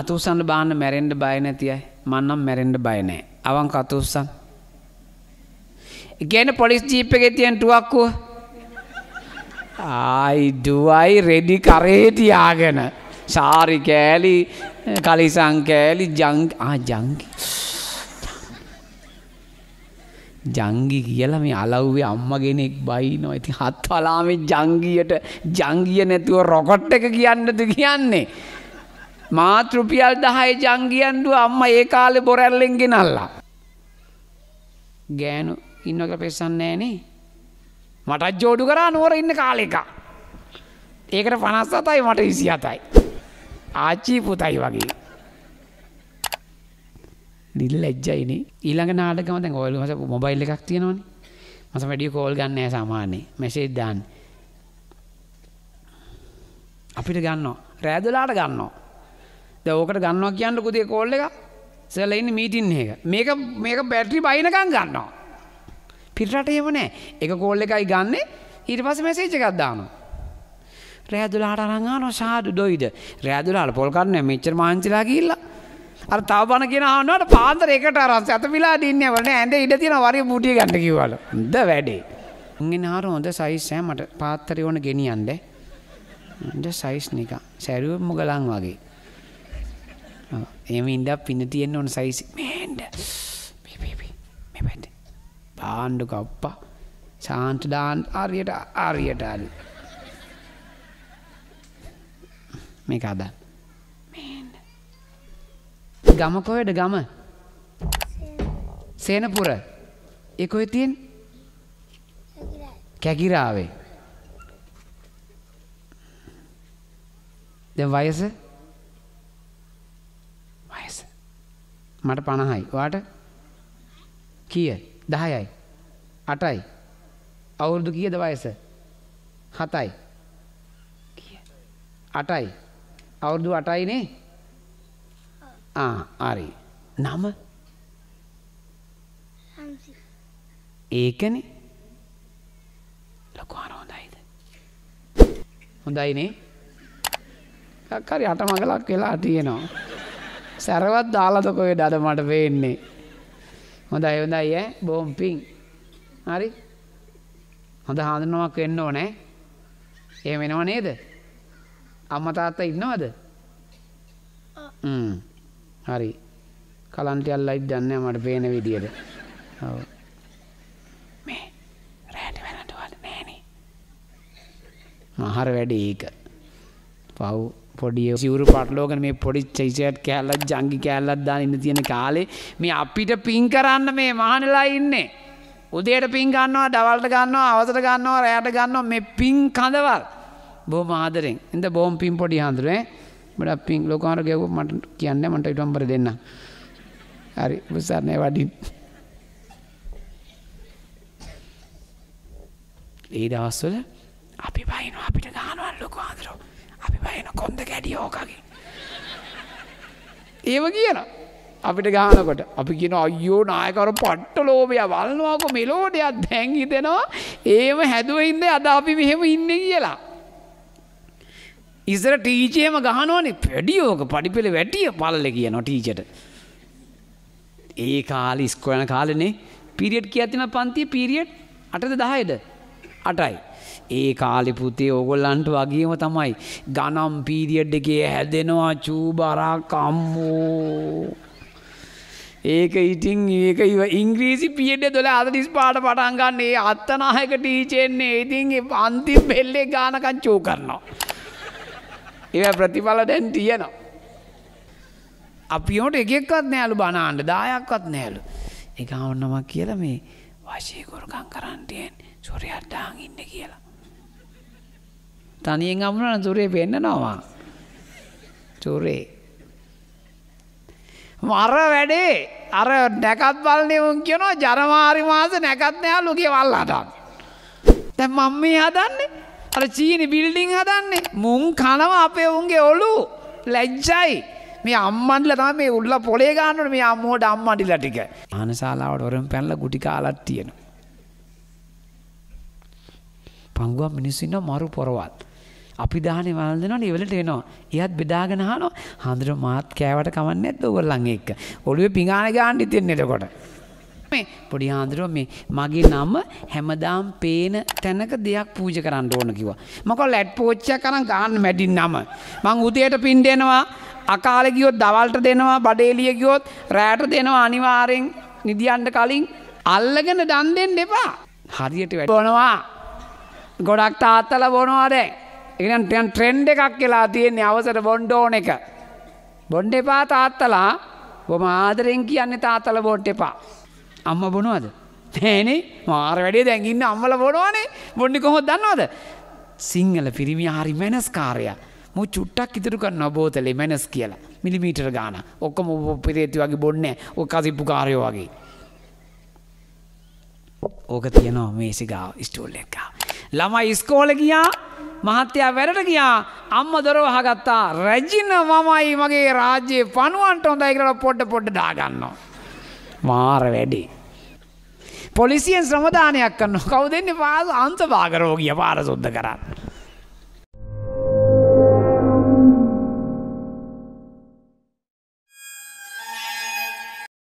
අතුසන්න බාන්න මැරෙන්ඩ බය නැති අය මන්නම් මැරෙන්ඩ බය නෑ අවංක අතුස්සන් ගැන පොලිස් ජීප් එක තියෙන් ටුවක්කුව ආයිඩුවයි රෙඩි කරේතියාගෙන සාරි කෑලි කලිසං කෑලි ජං ජංගි ජංගි කියලා මේ අලව්වේ අම්මගෙනෙක් බයි නො ඇති හත් වලාමේ ජංගියට ජංගිය නැතුව රොකොට් එක කියන්නද කියන්නේ මාත් රුපියල් 10 ජංගියන්ඩුව අම්මා ඒ කාලේ බොරැල්ලෙන් ගෙනල්ලා. ගෑනු ඉන්න කියලා පෙස්සන්නේ නෑනේ. මටත් ජෝඩු කරා නුවර ඉන්න කාලෙක. ඒකට 57යි මට 27යි. ආච්චි පුතයි වගේ. නිල්ලැජ්ජයිනේ. ඊළඟ නාටකම දැන් ඔයලු මස මොබයිල් එකක් තියෙනවනේ. මස වැඩිය කෝල් ගන්න නෑ සාමාන්‍යයෙන්. මැසේජ් දාන්නේ. අපිට ගන්නවා. රෑ 12ට ගන්නවා. ද ඕකට ගන්නවා කියන්න කුදේ කෝල්ල එක සැලඉන්න මීටින් එක මේක මේක බැට්‍රි බයිනකං ගන්නවා. පිටරට එම නෑ එක කෝල්ල එකයි ගන්නේ ඊට පස මැසේච එකක් දානවා. රෑදුලාට අරංගාන සාදු දොයිද රෑදුලාට පොල් කරන්න මෙච්චර මහන්සිලා කියල්ලා අර තව බණ කියන ආනට පාන්දර එකට අරන් ඇත පිලා දින්නේ වන ඇඳ ඉඩ තියෙන වරි මුටිය ගන්න කිව්වල ද වැඩේ උන්ගෙනාර හොඳ සයිස්සෑ මට පාත්තරය ඕන ගෙනියන්ද ද සයිස් නික සැරුව මුගලන් වගේ Ah. එම ඉන්ඩක් පින තියෙන්න්න ඕන සයිසි මේන්ඩ මෙපැති බාණ්ඩු කප්පා සාන්ට දාන් ආර්යට ආර්යට අල් මේ අද ගමකොයට ගම සේනපුර එකොයි තියෙන් කැකිරාවේ ද වයස මට 50යි. ඔයාට කීය? 10යි. 8යි. අවුරුදු කීයද වයස? 7යි. කීය? 8යි. අවුරුදු 8යි නේ? ආ, හරි. නම? හම්සි. ඒකනේ. ලකෝන හොඳයිද? හොඳයි නේ? කක්කරි අට මගලක් වෙලා තියෙනවා. සැරවත් දාලතකොයට අද මට පේන්නේ. හොඳ අයොඳයි ඇ බෝම්පිං හරි හොඳ හඳුනුවක් වෙන්න ඕනෑ ඒ වෙනව නේද අම්මතාත්ත ඉන්නවද හරි කලන්ටයල් ලයි් දන්න මට පේන විදියට මේ රෑට වැනටුවට නෑන මහර වැඩ ඒක පව් පොඩි සිවරු පටලෝගන මේ පොඩි චයිසයට කෑල්ලත් ජංගි කෑල්ලත්දා ඉන්න තියෙන කාලේ මේ අපිට පින් කරන්න මේ මහනලා ඉන්නේ. උදේට පින් ගන්නවා ඩවල්ට ගන්නවා අවසට ගන්නවා රෑට ගන්නවා මේ පින් කඳවල් බෝම ආදරෙන් එද බෝම් පින් පොඩි හඳුරේ මට පින් ලෝකාර ගැව මට කියන්න මට ඉටම්බර දෙන්න. හරි බුසරණය වඩින්. ඒ දවස්වල අපි බයින අපිට ගානුවන් ලොකු ආදරෝ පැයන කොන්ද ගැඩි ඕකගේ. ඒව කියන අපිට ගානකොට අපි කියන අයෝ නායකර පට්ට ලෝබය වල්නවාක මෙලෝඩයක් දැංගි දෙෙනවා ඒම හැදුවඉද අද අපි මෙහෙම ඉන්න කියලා. ඉසර ටීචයම ගහනුවනේ පැඩියෝක පඩිපෙළ වැටිය පල්ල කියන ටීචට. ඒ කාලි ස්කොයන කාලනේ පිරිියට් කියතින පන්තිය පිරිියට් අටද දහයිද අටයි. ඒ කාලි පුතේ ඕගොල්ලන්ට වගේම තමයි ගනම් පීරියඩ් එකේ හැදෙනවා චූබරක් අම්මෝ ඒක ඉතින් ඒක ඉව ඉංග්‍රීසි පියට දොල අදතිස් පාට පටන් ගන්න ඒ අත්තනාහක ටීචෙන්නේ ඉතින් අන්තිම බෙල්ලේ ගානකං චෝ කරනවා. ඒ ප්‍රතිඵල දැන් තියෙනවා. අපිෝට එකෙක්වත් නෑලු බනාන්ට දායක්වත් නෑලු. එක ඔන්නමක් කියලා මේ වශයකොරකං කරන්ටයෙන් සොරයට්ටාන් ඉන්න කියලා. තනියෙන් අමුණන තුරේ පෙන්නනවා. තුරේ. මර වැඩේ අර නැකත් බලන්නේ උන් කියනවා ජනවාරි මාස නැකත් නෑලු ගෙවල් හදන්න. දැන් මම මේ හදන්නේ අර චීනි බිල්ඩින් හදන්නේ මුන් කනව අපේ උන්ගේ ඔලු ලැජ්ජයි. මේ අම්මන්ල තමයි මේ උල්ල පොලේ ගන්නට මේ අම්මෝට අම්මඩිලා ටික. ආනශාලාවට වරම පැනලා ගුටි කාලක් තියෙනවා. පංගුවක් මිනිස්සු ඉන්නවා මරු පොරවත්. අපි දාහනේ වල් දෙනවනේ ඉවලට එනවා. එයාත් බෙදාගෙන අහනවා. හඳුර මාත් කෑවට කමන්නේ නැද්ද ඔයගොල්ලන් එක්ක. ඔළුවේ පිඟාන ගාන්න ඉතින් එතකොට. මේ පොඩි හාඳුරුව මේ මගේ නම හැමදාම් පේන තැනක දෙයක් පූජ කරන්න ඕන කිව්වා. මකෝ ලැට් පෝච්චයක් අරන් ගන්න මැඩින් නම. මං උදේට පින් දෙනවා. අකාලේ ගියොත් දවල්ට දෙනවා. බඩේලිය ගියොත් රැයට දෙනවා අනිවාර්යෙන් නිදියන්න කලින් අල්ලගෙන දන් දෙන්න එපා. හරියට වැටවනවා. ගොඩක් තාත්තල බොනවා දැන්. එකනම් ටන් ට්‍රෙන්ඩ් එකක් කියලා තියෙන්නේ අවසර බොන්්ඩ ඕන එක. බොන්්ඩ එපා තාත්තලා බොම ආදරෙන් කියන්නේ තාතල බොට් එපා. අම්ම බොනවද. නෑන මාර වැඩේ දැඟින්න අම්මල බොනවානේ බොඩ්ඩි කොහොත් දන්නවද. සිංහල පිරිමි හරි මැනස්කාරය මු චුට්ටක් ඉතුරු කන්න අබෝතලේ මැනස් කියලා මිලිමීටර් ගාන ඔක්කම පිරේති වගේ බොන්න ඔක්කසිප්පු කාරයෝ වගේ. ඕක තියනවා මේසිගාව ස්ටෝල්ල එකකා. ළමයි ස්කෝල ගියා මහත්තයා වැඩට ගියා අම්ම දොර වහගත්තා රැජින මමයි මගේ රාජ්‍යයේ පණුවන්ට හොඳයි කියලා පොඩ පොඩ දාගන්නවා. මාර වැඩි. පොලිසියෙන් ශ්‍රමදානයක් කරනවා. කවුද එන්නේ පාස අන්තභාග රෝගිය පාර සුද්ධ කරන්නේ.